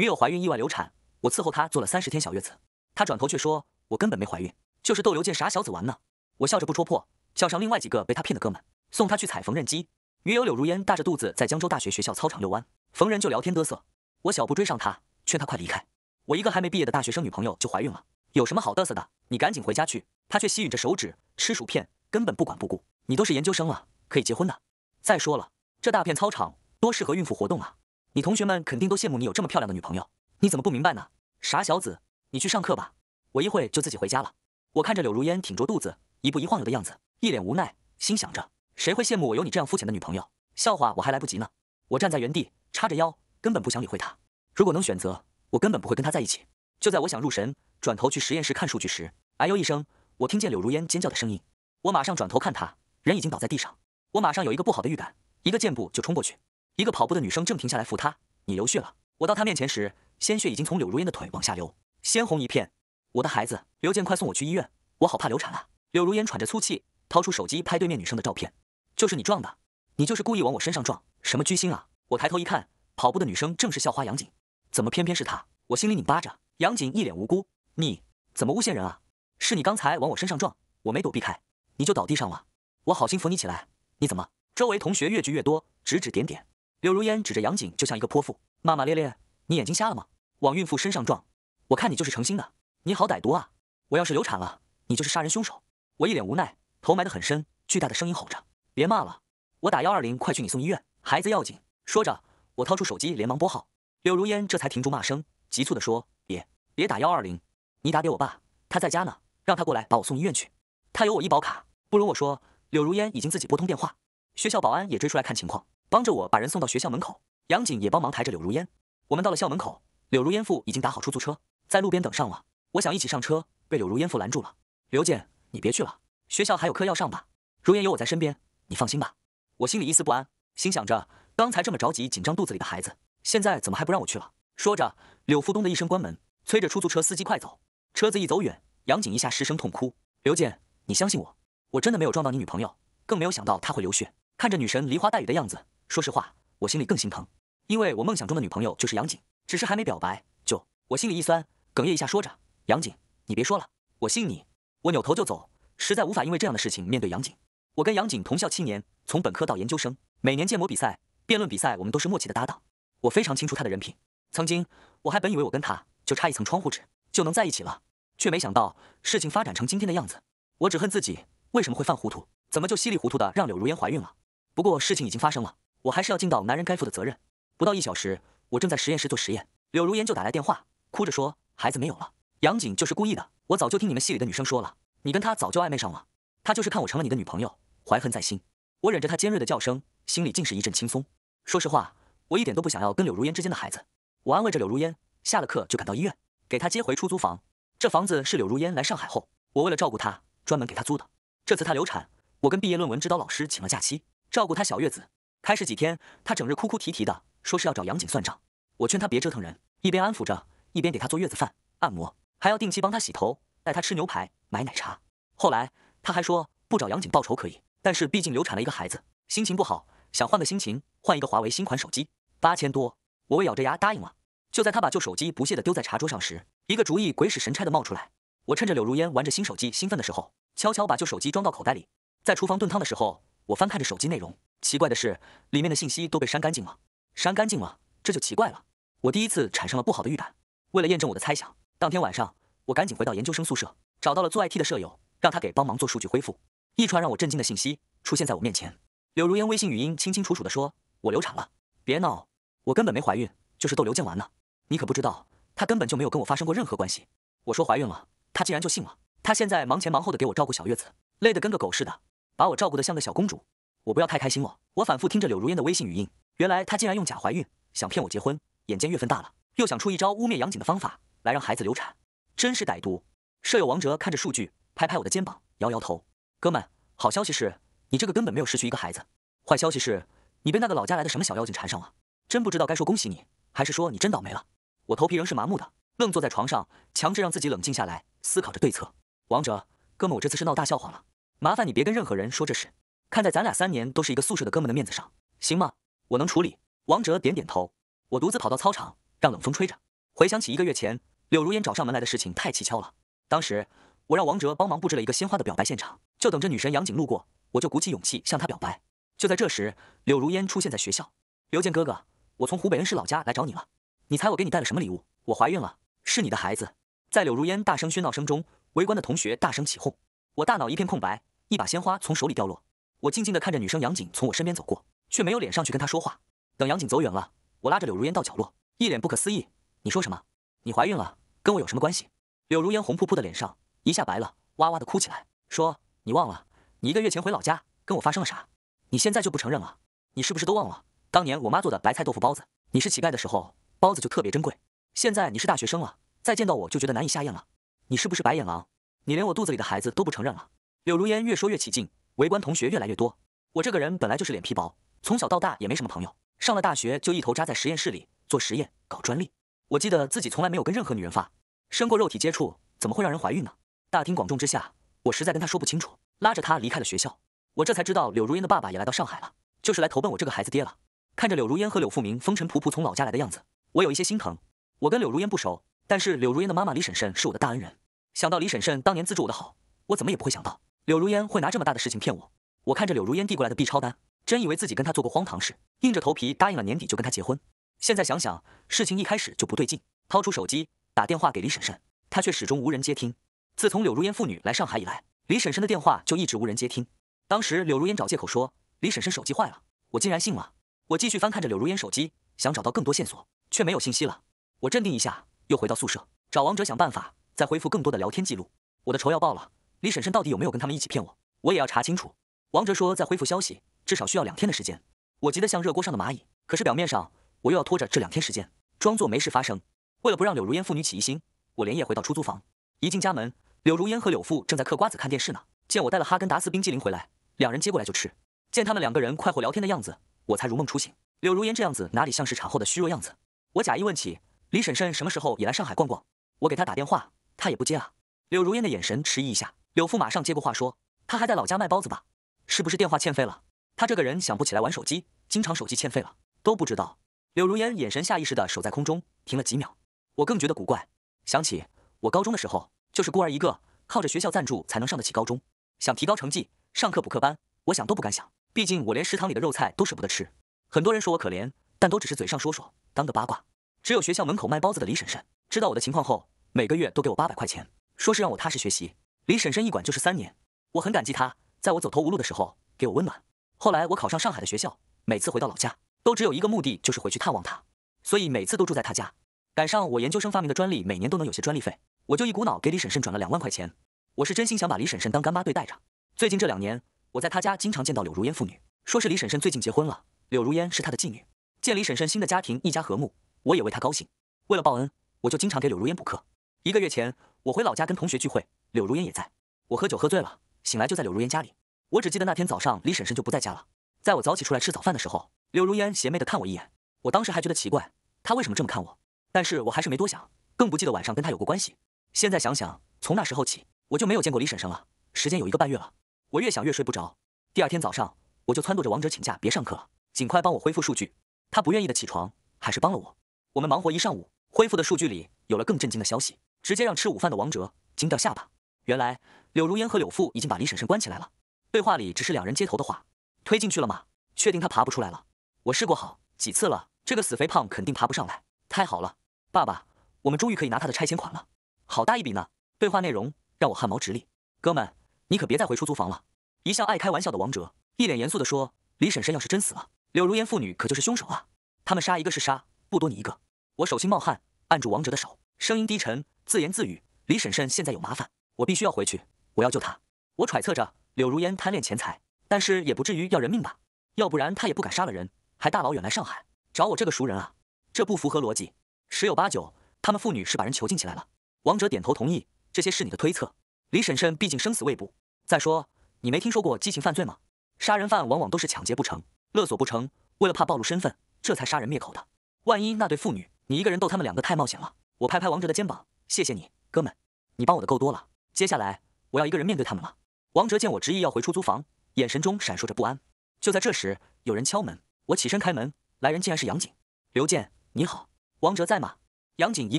女友怀孕意外流产，我伺候她做了三十天小月子。她转头却说：“我根本没怀孕，就是逗刘健傻小子玩呢。”我笑着不戳破，叫上另外几个被他骗的哥们送她去踩缝纫机。女友柳如烟大着肚子在江州大学学校操场遛弯，逢人就聊天嘚瑟。我小步追上她，劝她快离开。我一个还没毕业的大学生女朋友就怀孕了，有什么好嘚瑟的？你赶紧回家去！她却吸吮着手指吃薯片，根本不管不顾。你都是研究生了，可以结婚的。再说了，这大片操场多适合孕妇活动啊！你同学们肯定都羡慕你有这么漂亮的女朋友，你怎么不明白呢？傻小子，你去上课吧，我一会就自己回家了。我看着柳如烟挺着肚子，一步一晃悠的样子，一脸无奈，心想着谁会羡慕我有你这样肤浅的女朋友？笑话我还来不及呢。我站在原地，叉着腰，根本不想理会她。如果能选择，我根本不会跟她在一起。就在我想入神，转头去实验室看数据时，哎呦一声，我听见柳如烟尖叫的声音。我马上转头看她，人已经倒在地上。我马上有一个不好的预感，一个箭步就冲过去。一个跑步的女生正停下来扶她，你流血了。我到她面前时，鲜血已经从柳如烟的腿往下流，鲜红一片。我的孩子，刘健，快送我去医院，我好怕流产啊！柳如烟喘着粗气，掏出手机拍对面女生的照片，就是你撞的，你就是故意往我身上撞，什么居心啊！我抬头一看，跑步的女生正是校花杨锦，怎么偏偏是她？我心里拧巴着。杨锦一脸无辜，你怎么诬陷人啊？是你刚才往我身上撞，我没躲避开，你就倒地上了。我好心扶你起来，你怎么？周围同学越聚越多，指指点点。柳如烟指着杨景，就像一个泼妇，骂骂咧咧：“你眼睛瞎了吗？往孕妇身上撞，我看你就是成心的。你好歹毒啊！我要是流产了，你就是杀人凶手。”我一脸无奈，头埋得很深，巨大的声音吼着：“别骂了，我打幺二零，快去你送医院，孩子要紧。”说着，我掏出手机，连忙拨号。柳如烟这才停住骂声，急促地说：“别别打幺二零，你打给我爸，他在家呢，让他过来把我送医院去。他有我医保卡。”不如我说，柳如烟已经自己拨通电话。学校保安也追出来看情况。帮着我把人送到学校门口，杨景也帮忙抬着柳如烟。我们到了校门口，柳如烟父已经打好出租车，在路边等上了。我想一起上车，被柳如烟父拦住了。刘健，你别去了，学校还有课要上吧？如烟有我在身边，你放心吧。我心里一丝不安，心想着刚才这么着急紧张，肚子里的孩子，现在怎么还不让我去了？说着，柳父“东的一声关门，催着出租车司机快走。车子一走远，杨景一下失声痛哭。刘健，你相信我，我真的没有撞到你女朋友，更没有想到她会流血。看着女神梨花带雨的样子。说实话，我心里更心疼，因为我梦想中的女朋友就是杨景，只是还没表白就我心里一酸，哽咽一下说着：“杨景，你别说了，我信你。”我扭头就走，实在无法因为这样的事情面对杨景。我跟杨景同校七年，从本科到研究生，每年建模比赛、辩论比赛，我们都是默契的搭档。我非常清楚他的人品。曾经我还本以为我跟他就差一层窗户纸就能在一起了，却没想到事情发展成今天的样子。我只恨自己为什么会犯糊涂，怎么就稀里糊涂的让柳如烟怀孕了？不过事情已经发生了。我还是要尽到男人该负的责任。不到一小时，我正在实验室做实验，柳如烟就打来电话，哭着说孩子没有了。杨景就是故意的，我早就听你们系里的女生说了，你跟他早就暧昧上了，他就是看我成了你的女朋友，怀恨在心。我忍着他尖锐的叫声，心里竟是一阵轻松。说实话，我一点都不想要跟柳如烟之间的孩子。我安慰着柳如烟，下了课就赶到医院，给她接回出租房。这房子是柳如烟来上海后，我为了照顾她专门给她租的。这次她流产，我跟毕业论文指导老师请了假期，照顾她小月子。开始几天，他整日哭哭啼啼的，说是要找杨景算账。我劝他别折腾人，一边安抚着，一边给他做月子饭、按摩，还要定期帮他洗头，带他吃牛排、买奶茶。后来他还说不找杨景报仇可以，但是毕竟流产了一个孩子，心情不好，想换个心情，换一个华为新款手机，八千多。我咬着牙答应了。就在他把旧手机不屑的丢在茶桌上时，一个主意鬼使神差的冒出来。我趁着柳如烟玩着新手机兴奋的时候，悄悄把旧手机装到口袋里。在厨房炖汤的时候，我翻看着手机内容。奇怪的是，里面的信息都被删干净了，删干净了，这就奇怪了。我第一次产生了不好的预感。为了验证我的猜想，当天晚上，我赶紧回到研究生宿舍，找到了做 IT 的舍友，让他给帮忙做数据恢复。一串让我震惊的信息出现在我面前。柳如烟微信语音清清楚楚地说：“我流产了，别闹，我根本没怀孕，就是逗刘建玩呢。你可不知道，他根本就没有跟我发生过任何关系。”我说怀孕了，他竟然就信了。他现在忙前忙后的给我照顾小月子，累得跟个狗似的，把我照顾得像个小公主。我不要太开心哦！我反复听着柳如烟的微信语音，原来她竟然用假怀孕想骗我结婚，眼见月份大了，又想出一招污蔑杨景的方法来让孩子流产，真是歹毒。舍友王哲看着数据，拍拍我的肩膀，摇摇头：“哥们，好消息是你这个根本没有失去一个孩子，坏消息是你被那个老家来的什么小妖精缠上了，真不知道该说恭喜你，还是说你真倒霉了。”我头皮仍是麻木的，愣坐在床上，强制让自己冷静下来，思考着对策。王哲，哥们，我这次是闹大笑话了，麻烦你别跟任何人说这事。看在咱俩三年都是一个宿舍的哥们的面子上，行吗？我能处理。王哲点点头。我独自跑到操场，让冷风吹着。回想起一个月前柳如烟找上门来的事情，太蹊跷了。当时我让王哲帮忙布置了一个鲜花的表白现场，就等着女神杨景路过，我就鼓起勇气向她表白。就在这时，柳如烟出现在学校。刘健哥哥，我从湖北恩施老家来找你了。你猜我给你带了什么礼物？我怀孕了，是你的孩子。在柳如烟大声喧闹声中，围观的同学大声起哄。我大脑一片空白，一把鲜花从手里掉落。我静静地看着女生杨景从我身边走过，却没有脸上去跟她说话。等杨景走远了，我拉着柳如烟到角落，一脸不可思议：“你说什么？你怀孕了，跟我有什么关系？”柳如烟红扑扑的脸上一下白了，哇哇的哭起来，说：“你忘了，你一个月前回老家，跟我发生了啥？你现在就不承认了？你是不是都忘了？当年我妈做的白菜豆腐包子，你是乞丐的时候，包子就特别珍贵。现在你是大学生了，再见到我就觉得难以下咽了。你是不是白眼狼？你连我肚子里的孩子都不承认了？”柳如烟越说越起劲。围观同学越来越多，我这个人本来就是脸皮薄，从小到大也没什么朋友。上了大学就一头扎在实验室里做实验、搞专利。我记得自己从来没有跟任何女人发生过肉体接触，怎么会让人怀孕呢？大庭广众之下，我实在跟他说不清楚，拉着他离开了学校。我这才知道，柳如烟的爸爸也来到上海了，就是来投奔我这个孩子爹了。看着柳如烟和柳富明风尘仆仆从老家来的样子，我有一些心疼。我跟柳如烟不熟，但是柳如烟的妈妈李婶婶是我的大恩人。想到李婶婶当年资助我的好，我怎么也不会想到。柳如烟会拿这么大的事情骗我？我看着柳如烟递过来的 B 超单，真以为自己跟他做过荒唐事，硬着头皮答应了年底就跟他结婚。现在想想，事情一开始就不对劲。掏出手机打电话给李婶婶，她却始终无人接听。自从柳如烟父女来上海以来，李婶婶的电话就一直无人接听。当时柳如烟找借口说李婶婶手机坏了，我竟然信了。我继续翻看着柳如烟手机，想找到更多线索，却没有信息了。我镇定一下，又回到宿舍找王哲想办法，再恢复更多的聊天记录。我的仇要报了。李婶婶到底有没有跟他们一起骗我？我也要查清楚。王哲说再恢复消息至少需要两天的时间，我急得像热锅上的蚂蚁。可是表面上我又要拖着这两天时间，装作没事发生。为了不让柳如烟父女起疑心，我连夜回到出租房。一进家门，柳如烟和柳父正在嗑瓜子看电视呢。见我带了哈根达斯冰激凌回来，两人接过来就吃。见他们两个人快活聊天的样子，我才如梦初醒。柳如烟这样子哪里像是产后的虚弱样子？我假意问起李婶婶什么时候也来上海逛逛。我给她打电话，她也不接啊。柳如烟的眼神迟疑一下。柳父马上接过话说：“他还在老家卖包子吧？是不是电话欠费了？他这个人想不起来玩手机，经常手机欠费了都不知道。”柳如烟眼神下意识地守在空中，停了几秒。我更觉得古怪，想起我高中的时候就是孤儿一个，靠着学校赞助才能上得起高中。想提高成绩，上课补课班，我想都不敢想。毕竟我连食堂里的肉菜都舍不得吃。很多人说我可怜，但都只是嘴上说说，当个八卦。只有学校门口卖包子的李婶婶知道我的情况后，每个月都给我八百块钱，说是让我踏实学习。李婶婶一管就是三年，我很感激她，在我走投无路的时候给我温暖。后来我考上上海的学校，每次回到老家，都只有一个目的，就是回去探望她，所以每次都住在她家。赶上我研究生发明的专利，每年都能有些专利费，我就一股脑给李婶婶转了两万块钱。我是真心想把李婶婶当干妈对待着。最近这两年，我在她家经常见到柳如烟父女，说是李婶婶最近结婚了，柳如烟是她的继女。见李婶婶新的家庭一家和睦，我也为她高兴。为了报恩，我就经常给柳如烟补课。一个月前。我回老家跟同学聚会，柳如烟也在。我喝酒喝醉了，醒来就在柳如烟家里。我只记得那天早上李婶婶就不在家了。在我早起出来吃早饭的时候，柳如烟邪魅的看我一眼。我当时还觉得奇怪，她为什么这么看我？但是我还是没多想，更不记得晚上跟她有过关系。现在想想，从那时候起我就没有见过李婶婶了，时间有一个半月了。我越想越睡不着。第二天早上我就撺掇着王者请假，别上课了，尽快帮我恢复数据。他不愿意的起床，还是帮了我。我们忙活一上午，恢复的数据里有了更震惊的消息。直接让吃午饭的王哲惊掉下巴。原来柳如烟和柳父已经把李婶婶关起来了。对话里只是两人接头的话，推进去了吗？确定他爬不出来了？我试过好几次了，这个死肥胖肯定爬不上来。太好了，爸爸，我们终于可以拿他的拆迁款了，好大一笔呢。对话内容让我汗毛直立。哥们，你可别再回出租房了。一向爱开玩笑的王哲一脸严肃地说：“李婶婶要是真死了，柳如烟父女可就是凶手啊！他们杀一个是杀，不多你一个。”我手心冒汗，按住王哲的手。声音低沉，自言自语：“李婶婶现在有麻烦，我必须要回去，我要救她。”我揣测着，柳如烟贪恋钱财，但是也不至于要人命吧？要不然她也不敢杀了人，还大老远来上海找我这个熟人啊！这不符合逻辑。十有八九，他们父女是把人囚禁起来了。王哲点头同意，这些是你的推测。李婶婶毕竟生死未卜，再说你没听说过激情犯罪吗？杀人犯往往都是抢劫不成、勒索不成为了怕暴露身份，这才杀人灭口的。万一那对父女，你一个人斗他们两个太冒险了。我拍拍王哲的肩膀，谢谢你，哥们，你帮我的够多了。接下来我要一个人面对他们了。王哲见我执意要回出租房，眼神中闪烁着不安。就在这时，有人敲门，我起身开门，来人竟然是杨景。刘健，你好，王哲在吗？杨景一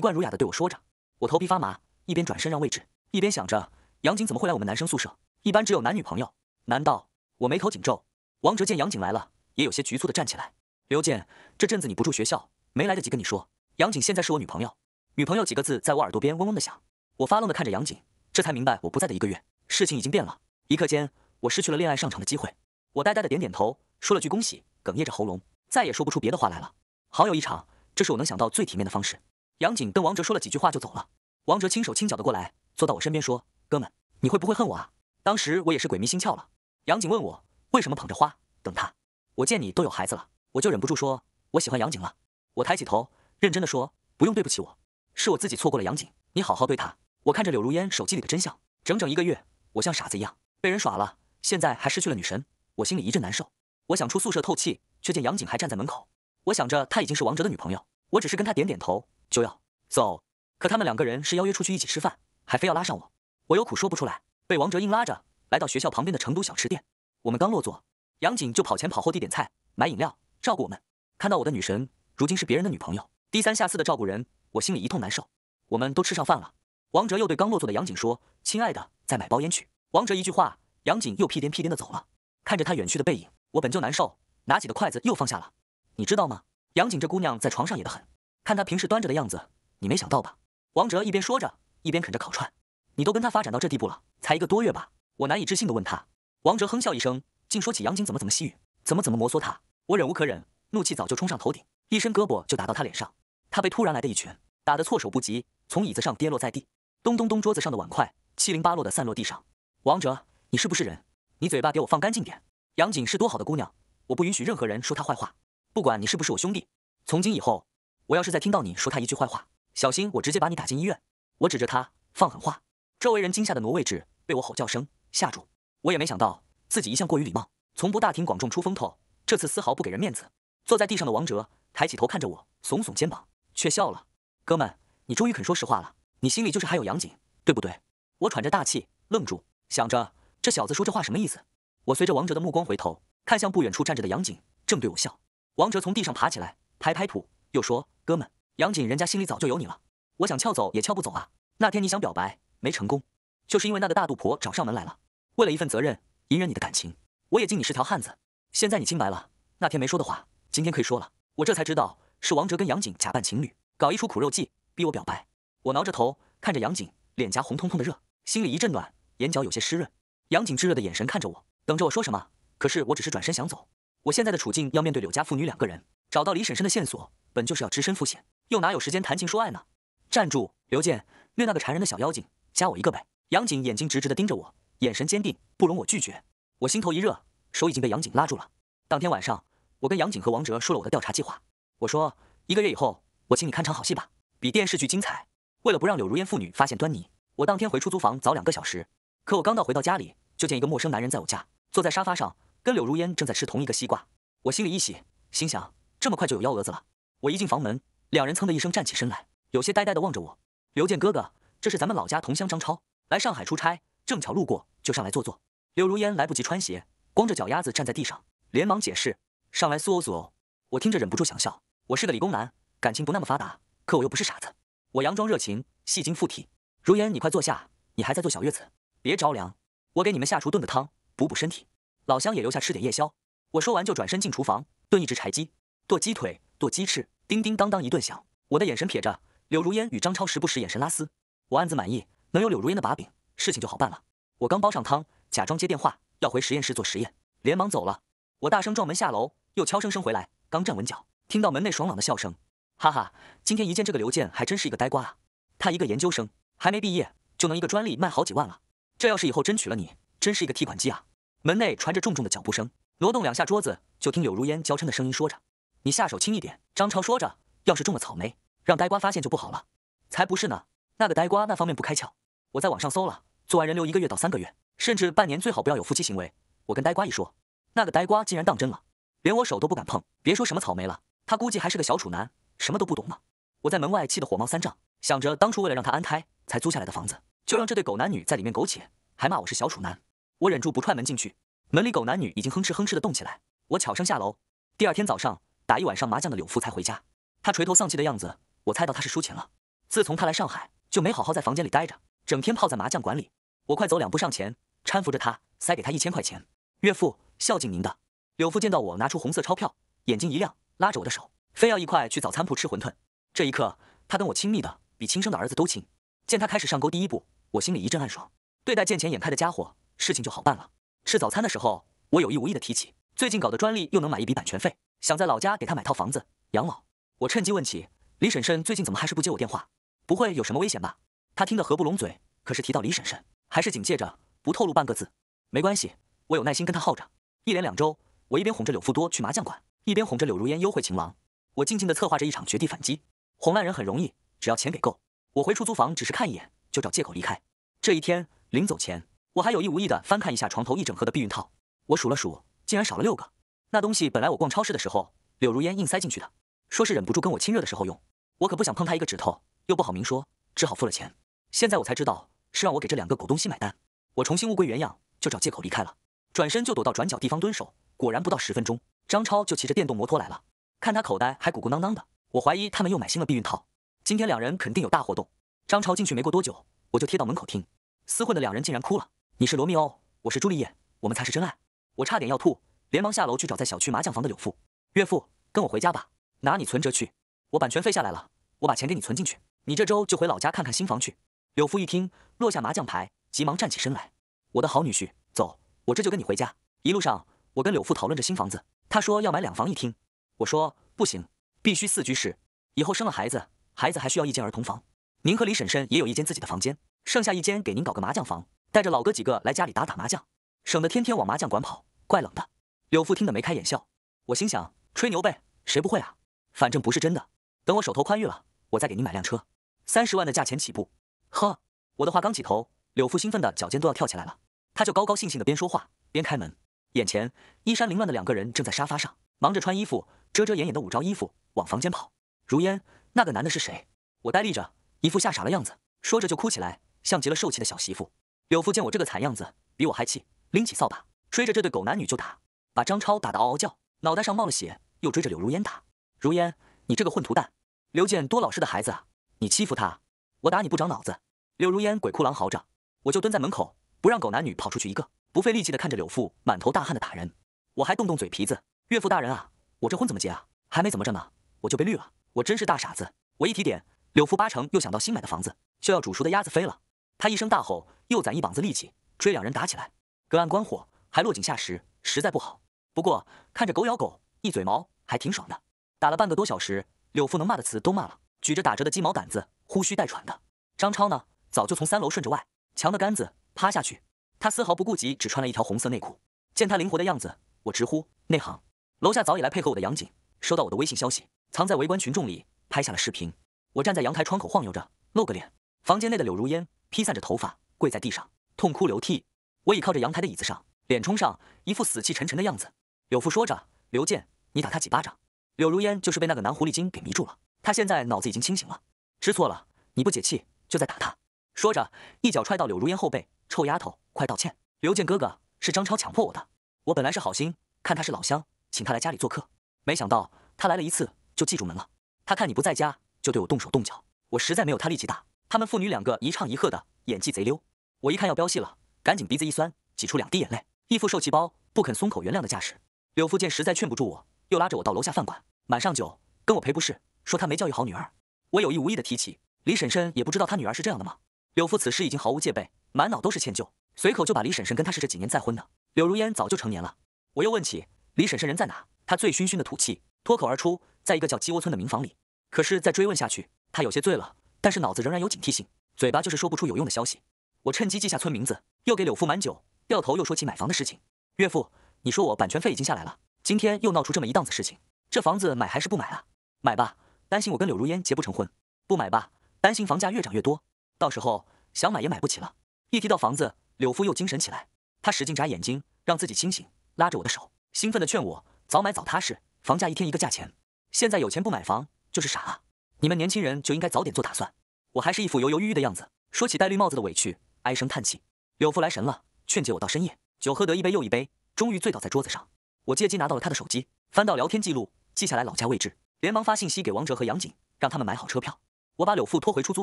贯儒雅的对我说着，我头皮发麻，一边转身让位置，一边想着杨景怎么会来我们男生宿舍？一般只有男女朋友。难道？我眉头紧皱。王哲见杨景来了，也有些局促的站起来。刘健，这阵子你不住学校，没来得及跟你说，杨景现在是我女朋友。女朋友几个字在我耳朵边嗡嗡的响，我发愣的看着杨景，这才明白我不在的一个月，事情已经变了。一刻间，我失去了恋爱上场的机会。我呆呆的点点头，说了句恭喜，哽咽着喉咙，再也说不出别的话来了。好友一场，这是我能想到最体面的方式。杨景跟王哲说了几句话就走了。王哲轻手轻脚的过来，坐到我身边说：“哥们，你会不会恨我啊？”当时我也是鬼迷心窍了。杨景问我为什么捧着花等他，我见你都有孩子了，我就忍不住说我喜欢杨景了。我抬起头，认真的说：“不用对不起我。”是我自己错过了杨景，你好好对她。我看着柳如烟手机里的真相，整整一个月，我像傻子一样被人耍了，现在还失去了女神，我心里一阵难受。我想出宿舍透气，却见杨景还站在门口。我想着她已经是王哲的女朋友，我只是跟他点点头就要走，可他们两个人是邀约出去一起吃饭，还非要拉上我。我有苦说不出来，被王哲硬拉着来到学校旁边的成都小吃店。我们刚落座，杨景就跑前跑后地点菜、买饮料、照顾我们。看到我的女神如今是别人的女朋友，低三下四的照顾人。我心里一通难受，我们都吃上饭了。王哲又对刚落座的杨景说：“亲爱的，再买包烟去。”王哲一句话，杨景又屁颠屁颠的走了。看着他远去的背影，我本就难受，拿起的筷子又放下了。你知道吗？杨景这姑娘在床上野得很，看她平时端着的样子，你没想到吧？王哲一边说着，一边啃着烤串。你都跟她发展到这地步了，才一个多月吧？我难以置信的问他。王哲哼笑一声，竟说起杨景怎么怎么细语，怎么怎么摩挲他。我忍无可忍，怒气早就冲上头顶，一伸胳膊就打到他脸上。他被突然来的一拳打得措手不及，从椅子上跌落在地，咚咚咚，桌子上的碗筷七零八落的散落地上。王哲，你是不是人？你嘴巴给我放干净点！杨锦是多好的姑娘，我不允许任何人说她坏话，不管你是不是我兄弟。从今以后，我要是再听到你说她一句坏话，小心我直接把你打进医院！我指着她放狠话，周围人惊吓的挪位置，被我吼叫声吓住。我也没想到自己一向过于礼貌，从不大庭广众出风头，这次丝毫不给人面子。坐在地上的王哲抬起头看着我，耸耸肩膀。却笑了，哥们，你终于肯说实话了。你心里就是还有杨锦，对不对？我喘着大气，愣住，想着这小子说这话什么意思。我随着王哲的目光回头，看向不远处站着的杨锦，正对我笑。王哲从地上爬起来，拍拍土，又说：“哥们，杨锦人家心里早就有你了。我想撬走也撬不走啊。那天你想表白没成功，就是因为那个大肚婆找上门来了。为了一份责任，隐忍你的感情，我也敬你是条汉子。现在你清白了，那天没说的话，今天可以说了。我这才知道。”是王哲跟杨景假扮情侣，搞一出苦肉计，逼我表白。我挠着头，看着杨景，脸颊红彤彤的，热，心里一阵暖，眼角有些湿润。杨景炙热的眼神看着我，等着我说什么。可是我只是转身想走。我现在的处境要面对柳家父女两个人，找到李婶婶的线索，本就是要只身赴险，又哪有时间谈情说爱呢？站住，刘健，虐那个缠人的小妖精，加我一个呗！杨景眼睛直直的盯着我，眼神坚定，不容我拒绝。我心头一热，手已经被杨景拉住了。当天晚上，我跟杨景和王哲说了我的调查计划。我说一个月以后，我请你看场好戏吧，比电视剧精彩。为了不让柳如烟父女发现端倪，我当天回出租房早两个小时。可我刚到，回到家里就见一个陌生男人在我家坐在沙发上，跟柳如烟正在吃同一个西瓜。我心里一喜，心想这么快就有幺蛾子了。我一进房门，两人噌的一声站起身来，有些呆呆的望着我。刘健哥哥，这是咱们老家同乡张超，来上海出差，正巧路过，就上来坐坐。柳如烟来不及穿鞋，光着脚丫子站在地上，连忙解释：“上来坐坐。”我听着忍不住想笑。我是个理工男，感情不那么发达，可我又不是傻子。我佯装热情，戏精附体。如烟，你快坐下，你还在坐小月子，别着凉。我给你们下厨炖的汤，补补身体。老乡也留下吃点夜宵。我说完就转身进厨房，炖一只柴鸡，剁鸡腿，剁鸡翅，叮叮当当一顿响。我的眼神撇着柳如烟与张超，时不时眼神拉丝。我暗自满意，能有柳如烟的把柄，事情就好办了。我刚煲上汤，假装接电话，要回实验室做实验，连忙走了。我大声撞门下楼，又悄声声回来，刚站稳脚。听到门内爽朗的笑声，哈哈！今天一见这个刘健，还真是一个呆瓜啊！他一个研究生还没毕业，就能一个专利卖好几万了。这要是以后真娶了你，真是一个提款机啊！门内传着重重的脚步声，挪动两下桌子，就听柳如烟娇嗔的声音说着：“你下手轻一点。”张超说着：“要是中了草莓，让呆瓜发现就不好了。”“才不是呢！那个呆瓜那方面不开窍，我在网上搜了，做完人流一个月到三个月，甚至半年最好不要有夫妻行为。我跟呆瓜一说，那个呆瓜竟然当真了，连我手都不敢碰，别说什么草莓了。”他估计还是个小处男，什么都不懂吗？我在门外气得火冒三丈，想着当初为了让他安胎才租下来的房子，就让这对狗男女在里面苟且，还骂我是小处男。我忍住不踹门进去，门里狗男女已经哼哧哼哧的动起来。我悄声下楼。第二天早上，打一晚上麻将的柳父才回家，他垂头丧气的样子，我猜到他是输钱了。自从他来上海，就没好好在房间里待着，整天泡在麻将馆里。我快走两步上前，搀扶着他，塞给他一千块钱：“岳父，孝敬您的。”柳父见到我拿出红色钞票，眼睛一亮。拉着我的手，非要一块去早餐铺吃馄饨。这一刻，他跟我亲密的比亲生的儿子都亲。见他开始上钩，第一步，我心里一阵暗爽。对待见钱眼开的家伙，事情就好办了。吃早餐的时候，我有意无意的提起最近搞的专利又能买一笔版权费，想在老家给他买套房子养老。我趁机问起李婶婶最近怎么还是不接我电话，不会有什么危险吧？他听得合不拢嘴，可是提到李婶婶，还是警戒着不透露半个字。没关系，我有耐心跟他耗着。一连两周，我一边哄着柳富多去麻将馆。一边哄着柳如烟幽会情郎。我静静的策划着一场绝地反击。哄烂人很容易，只要钱给够。我回出租房，只是看一眼，就找借口离开。这一天，临走前，我还有意无意的翻看一下床头一整盒的避孕套，我数了数，竟然少了六个。那东西本来我逛超市的时候，柳如烟硬塞进去的，说是忍不住跟我亲热的时候用。我可不想碰她一个指头，又不好明说，只好付了钱。现在我才知道是让我给这两个狗东西买单。我重新物归原样，就找借口离开了。转身就躲到转角地方蹲守，果然不到十分钟。张超就骑着电动摩托来了，看他口袋还鼓鼓囊囊的，我怀疑他们又买新了避孕套。今天两人肯定有大活动。张超进去没过多久，我就贴到门口听，厮混的两人竟然哭了。你是罗密欧，我是朱丽叶，我们才是真爱。我差点要吐，连忙下楼去找在小区麻将房的柳父。岳父，跟我回家吧，拿你存折去，我版权费下来了，我把钱给你存进去，你这周就回老家看看新房去。柳父一听，落下麻将牌，急忙站起身来。我的好女婿，走，我这就跟你回家。一路上，我跟柳父讨论着新房子。他说要买两房一厅，我说不行，必须四居室。以后生了孩子，孩子还需要一间儿童房。您和李婶婶也有一间自己的房间，剩下一间给您搞个麻将房，带着老哥几个来家里打打麻将，省得天天往麻将馆跑，怪冷的。柳父听得眉开眼笑，我心想吹牛呗，谁不会啊？反正不是真的。等我手头宽裕了，我再给您买辆车，三十万的价钱起步。呵，我的话刚起头，柳父兴奋的脚尖都要跳起来了，他就高高兴兴的边说话边开门。眼前衣衫凌乱的两个人正在沙发上忙着穿衣服，遮遮掩掩的捂着衣服往房间跑。如烟，那个男的是谁？我呆立着，一副吓傻了样子，说着就哭起来，像极了受气的小媳妇。柳父见我这个惨样子，比我还气，拎起扫把追着这对狗男女就打，把张超打得嗷嗷叫，脑袋上冒了血，又追着柳如烟打。如烟，你这个混土蛋！刘健多老实的孩子啊，你欺负他，我打你不长脑子！柳如烟鬼哭狼嚎着，我就蹲在门口，不让狗男女跑出去一个。不费力气的看着柳父满头大汗的打人，我还动动嘴皮子，岳父大人啊，我这婚怎么结啊？还没怎么着呢，我就被绿了，我真是大傻子。我一提点，柳父八成又想到新买的房子，就要煮熟的鸭子飞了。他一声大吼，又攒一膀子力气，追两人打起来。隔岸观火还落井下石，实在不好。不过看着狗咬狗，一嘴毛还挺爽的。打了半个多小时，柳父能骂的词都骂了，举着打折的鸡毛掸子，呼吁带喘的。张超呢，早就从三楼顺着外墙的杆子趴下去。他丝毫不顾及，只穿了一条红色内裤。见他灵活的样子，我直呼内行。楼下早已来配合我的杨景，收到我的微信消息，藏在围观群众里拍下了视频。我站在阳台窗口晃悠着，露个脸。房间内的柳如烟披散着头发，跪在地上痛哭流涕。我倚靠着阳台的椅子上，脸冲上，一副死气沉沉的样子。柳父说着：“刘健，你打他几巴掌。”柳如烟就是被那个男狐狸精给迷住了，他现在脑子已经清醒了，知错了。你不解气，就在打他。说着，一脚踹到柳如烟后背。臭丫头，快道歉！刘健哥哥是张超强迫我的，我本来是好心，看他是老乡，请他来家里做客，没想到他来了一次就记住门了。他看你不在家，就对我动手动脚，我实在没有他力气大。他们父女两个一唱一和的，演技贼溜。我一看要飙戏了，赶紧鼻子一酸，挤出两滴眼泪。一副受气包，不肯松口原谅的架势。柳父见实在劝不住我，又拉着我到楼下饭馆，满上酒，跟我赔不是，说他没教育好女儿。我有意无意的提起李婶婶，也不知道他女儿是这样的吗？柳父此时已经毫无戒备。满脑都是歉疚，随口就把李婶婶跟他是这几年再婚的。柳如烟早就成年了，我又问起李婶婶人在哪，她醉醺醺的吐气，脱口而出，在一个叫鸡窝村的民房里。可是再追问下去，她有些醉了，但是脑子仍然有警惕性，嘴巴就是说不出有用的消息。我趁机记下村名字，又给柳父满酒，掉头又说起买房的事情。岳父，你说我版权费已经下来了，今天又闹出这么一档子事情，这房子买还是不买啊？买吧，担心我跟柳如烟结不成婚；不买吧，担心房价越涨越多，到时候想买也买不起了。一提到房子，柳父又精神起来，他使劲眨眼睛，让自己清醒，拉着我的手，兴奋地劝我早买早踏实，房价一天一个价钱，现在有钱不买房就是傻啊！你们年轻人就应该早点做打算。我还是一副犹犹豫豫的样子，说起戴绿帽子的委屈，唉声叹气。柳父来神了，劝解我到深夜，酒喝得一杯又一杯，终于醉倒在桌子上。我借机拿到了他的手机，翻到聊天记录，记下来老家位置，连忙发信息给王哲和杨锦，让他们买好车票。我把柳父拖回出租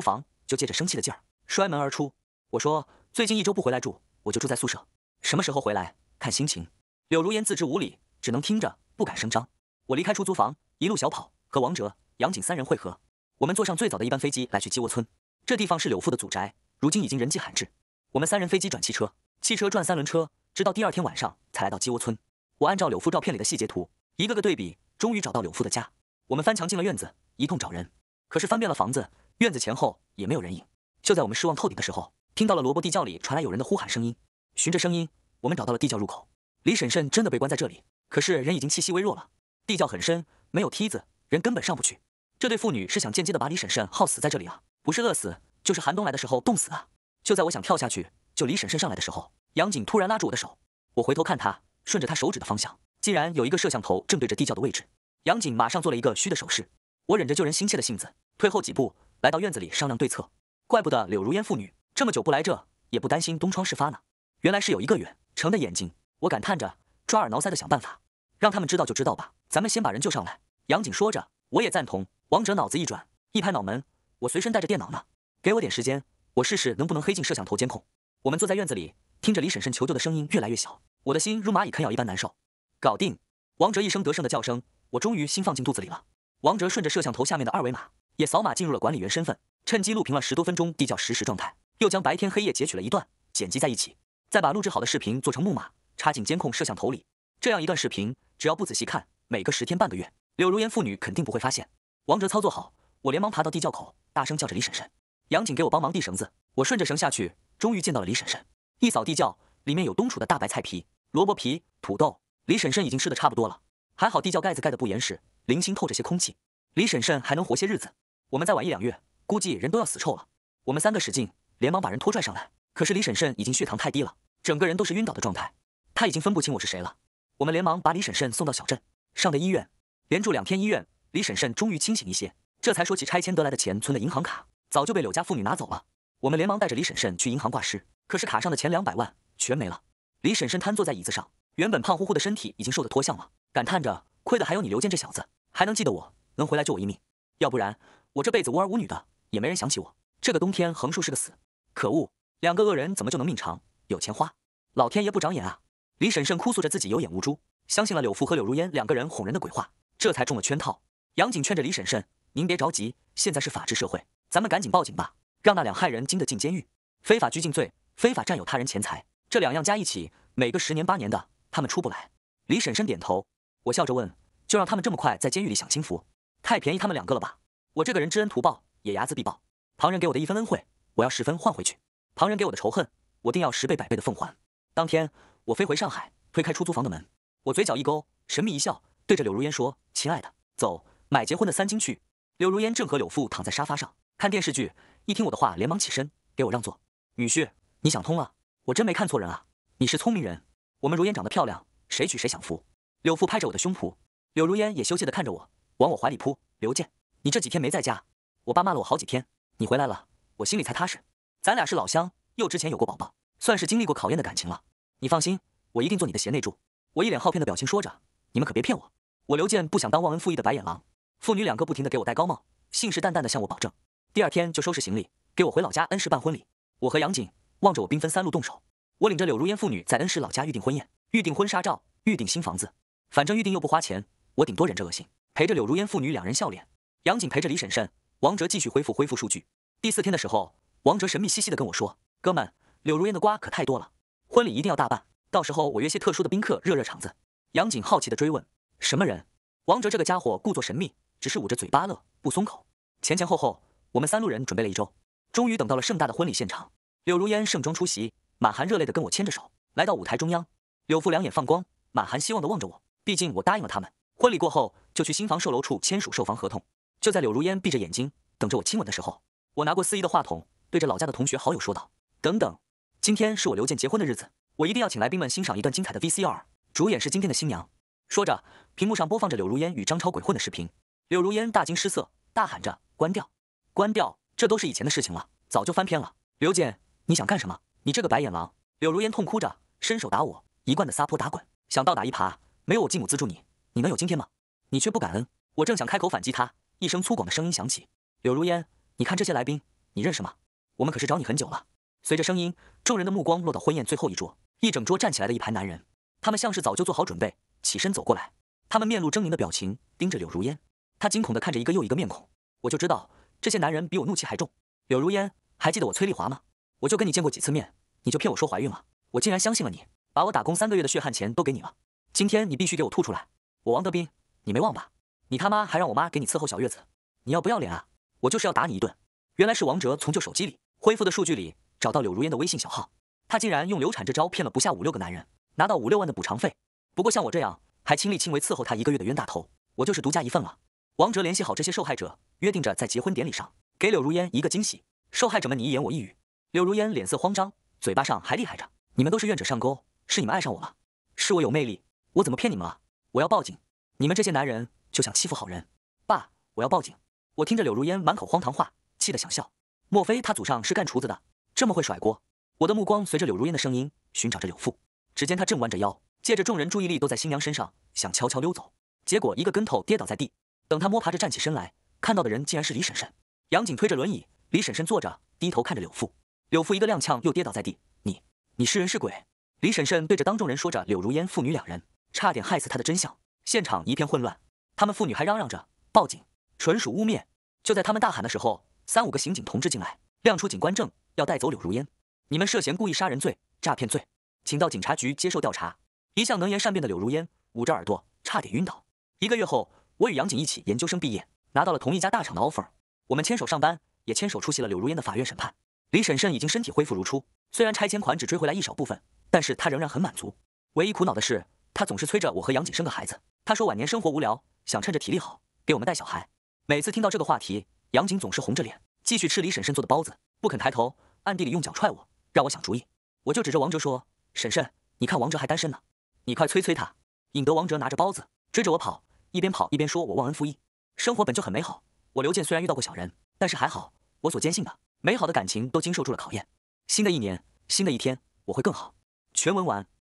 房，就借着生气的劲儿，摔门而出。我说最近一周不回来住，我就住在宿舍。什么时候回来，看心情。柳如烟自知无理，只能听着，不敢声张。我离开出租房，一路小跑，和王哲、杨景三人汇合。我们坐上最早的一班飞机，来去鸡窝村。这地方是柳父的祖宅，如今已经人迹罕至。我们三人飞机转汽车，汽车转三轮车，直到第二天晚上才来到鸡窝村。我按照柳父照片里的细节图，一个个对比，终于找到柳父的家。我们翻墙进了院子，一通找人，可是翻遍了房子、院子前后，也没有人影。就在我们失望透顶的时候，听到了萝卜地窖里传来有人的呼喊声音，循着声音，我们找到了地窖入口。李婶婶真的被关在这里，可是人已经气息微弱了。地窖很深，没有梯子，人根本上不去。这对妇女是想间接的把李婶婶耗死在这里啊，不是饿死，就是寒冬来的时候冻死啊。就在我想跳下去救李婶婶上来的时候，杨景突然拉住我的手。我回头看他，顺着他手指的方向，竟然有一个摄像头正对着地窖的位置。杨景马上做了一个虚的手势。我忍着救人心切的性子，退后几步，来到院子里商量对策。怪不得柳如烟妇女。这么久不来，这也不担心东窗事发呢。原来是有一个远程的眼睛，我感叹着，抓耳挠腮的想办法，让他们知道就知道吧。咱们先把人救上来。杨景说着，我也赞同。王哲脑子一转，一拍脑门，我随身带着电脑呢，给我点时间，我试试能不能黑进摄像头监控。我们坐在院子里，听着李婶婶求救的声音越来越小，我的心如蚂蚁啃咬一般难受。搞定！王哲一声得胜的叫声，我终于心放进肚子里了。王哲顺着摄像头下面的二维码，也扫码进入了管理员身份，趁机录屏了十多分钟地窖实时状态。又将白天黑夜截取了一段，剪辑在一起，再把录制好的视频做成木马，插进监控摄像头里。这样一段视频，只要不仔细看，每隔十天半个月，柳如烟父女肯定不会发现。王哲操作好，我连忙爬到地窖口，大声叫着李婶婶。杨景给我帮忙递绳子，我顺着绳下去，终于见到了李婶婶。一扫地窖，里面有冬储的大白菜皮、萝卜皮、土豆。李婶婶已经吃的差不多了，还好地窖盖子盖得不严实，零星透着些空气，李婶婶还能活些日子。我们再晚一两月，估计人都要死臭了。我们三个使劲。连忙把人拖拽上来，可是李婶婶已经血糖太低了，整个人都是晕倒的状态，她已经分不清我是谁了。我们连忙把李婶婶送到小镇上的医院，连住两天医院，李婶婶终于清醒一些，这才说起拆迁得来的钱存的银行卡早就被柳家妇女拿走了。我们连忙带着李婶婶去银行挂失，可是卡上的钱两百万全没了。李婶婶瘫坐在椅子上，原本胖乎乎的身体已经瘦得脱相了，感叹着：“亏的还有你刘健这小子，还能记得我能回来救我一命，要不然我这辈子无儿无女的，也没人想起我。这个冬天横竖是个死。”可恶！两个恶人怎么就能命长、有钱花？老天爷不长眼啊！李婶婶哭诉着自己有眼无珠，相信了柳父和柳如烟两个人哄人的鬼话，这才中了圈套。杨景劝着李婶婶：“您别着急，现在是法治社会，咱们赶紧报警吧，让那两害人精的进监狱。非法拘禁罪、非法占有他人钱财这两样加一起，每个十年八年的，他们出不来。”李婶婶点头。我笑着问：“就让他们这么快在监狱里享清福？太便宜他们两个了吧？我这个人知恩图报，也睚眦必报，旁人给我的一分恩惠。”我要十分换回去，旁人给我的仇恨，我定要十倍百倍的奉还。当天我飞回上海，推开出租房的门，我嘴角一勾，神秘一笑，对着柳如烟说：“亲爱的，走，买结婚的三金去。”柳如烟正和柳父躺在沙发上看电视剧，一听我的话，连忙起身给我让座：“女婿，你想通了？我真没看错人啊，你是聪明人。我们如烟长得漂亮，谁娶谁享福。”柳父拍着我的胸脯，柳如烟也羞怯地看着我，往我怀里扑：“刘健，你这几天没在家，我爸骂了我好几天。你回来了。”我心里才踏实。咱俩是老乡，又之前有过宝宝，算是经历过考验的感情了。你放心，我一定做你的贤内助。我一脸好骗的表情说着，你们可别骗我。我刘健不想当忘恩负义的白眼狼。父女两个不停的给我戴高帽，信誓旦旦的向我保证，第二天就收拾行李给我回老家恩施办婚礼。我和杨锦望着我兵分三路动手，我领着柳如烟父女在恩施老家预订婚宴、预订婚纱照、预定新房子，反正预定又不花钱，我顶多忍着恶心陪着柳如烟父女两人笑脸。杨锦陪着李婶婶，王哲继续恢复恢复数据。第四天的时候，王哲神秘兮兮的跟我说：“哥们，柳如烟的瓜可太多了，婚礼一定要大办，到时候我约些特殊的宾客热热场子。”杨景好奇的追问：“什么人？”王哲这个家伙故作神秘，只是捂着嘴巴乐，不松口。前前后后，我们三路人准备了一周，终于等到了盛大的婚礼现场。柳如烟盛装出席，满含热泪的跟我牵着手来到舞台中央。柳父两眼放光，满含希望的望着我。毕竟我答应了他们，婚礼过后就去新房售楼处签署售房合同。就在柳如烟闭着眼睛等着我亲吻的时候。我拿过司仪的话筒，对着老家的同学好友说道：“等等，今天是我刘健结婚的日子，我一定要请来宾们欣赏一段精彩的 VCR，主演是今天的新娘。”说着，屏幕上播放着柳如烟与张超鬼混的视频。柳如烟大惊失色，大喊着：“关掉，关掉！这都是以前的事情了，早就翻篇了。”刘健，你想干什么？你这个白眼狼！”柳如烟痛哭着，伸手打我，一贯的撒泼打滚，想倒打一耙。没有我继母资助你，你能有今天吗？你却不感恩！我正想开口反击他，一声粗犷的声音响起：“柳如烟。”你看这些来宾，你认识吗？我们可是找你很久了。随着声音，众人的目光落到婚宴最后一桌，一整桌站起来的一排男人，他们像是早就做好准备，起身走过来。他们面露狰狞的表情，盯着柳如烟。她惊恐地看着一个又一个面孔。我就知道这些男人比我怒气还重。柳如烟，还记得我崔丽华吗？我就跟你见过几次面，你就骗我说怀孕了，我竟然相信了你，把我打工三个月的血汗钱都给你了。今天你必须给我吐出来！我王德斌，你没忘吧？你他妈还让我妈给你伺候小月子，你要不要脸啊？我就是要打你一顿。原来是王哲从旧手机里恢复的数据里找到柳如烟的微信小号，他竟然用流产这招骗了不下五六个男人，拿到五六万的补偿费。不过像我这样还亲力亲为伺候他一个月的冤大头，我就是独家一份了。王哲联系好这些受害者，约定着在结婚典礼上给柳如烟一个惊喜。受害者们你一言我一语，柳如烟脸色慌张，嘴巴上还厉害着：“你们都是愿者上钩，是你们爱上我了，是我有魅力，我怎么骗你们了？我要报警！你们这些男人就想欺负好人，爸，我要报警！”我听着柳如烟满口荒唐话，气得想笑。莫非他祖上是干厨子的，这么会甩锅？我的目光随着柳如烟的声音寻找着柳父，只见他正弯着腰，借着众人注意力都在新娘身上，想悄悄溜走，结果一个跟头跌倒在地。等他摸爬着站起身来，看到的人竟然是李婶婶。杨景推着轮椅，李婶婶坐着，低头看着柳父。柳父一个踉跄，又跌倒在地。你你是人是鬼？李婶婶对着当众人说着，柳如烟父女两人差点害死他的真相，现场一片混乱。他们父女还嚷嚷着报警。纯属污蔑！就在他们大喊的时候，三五个刑警同志进来，亮出警官证，要带走柳如烟。你们涉嫌故意杀人罪、诈骗罪，请到警察局接受调查。一向能言善辩的柳如烟捂着耳朵，差点晕倒。一个月后，我与杨景一起研究生毕业，拿到了同一家大厂的 offer。我们牵手上班，也牵手出席了柳如烟的法院审判。李婶婶已经身体恢复如初，虽然拆迁款只追回来一少部分，但是她仍然很满足。唯一苦恼的是，她总是催着我和杨景生个孩子。她说晚年生活无聊，想趁着体力好给我们带小孩。每次听到这个话题，杨景总是红着脸继续吃李婶婶做的包子，不肯抬头，暗地里用脚踹我，让我想主意。我就指着王哲说：“婶婶，你看王哲还单身呢，你快催催他。”引得王哲拿着包子追着我跑，一边跑一边说：“我忘恩负义。”生活本就很美好，我刘健虽然遇到过小人，但是还好，我所坚信的美好的感情都经受住了考验。新的一年，新的一天，我会更好。全文完。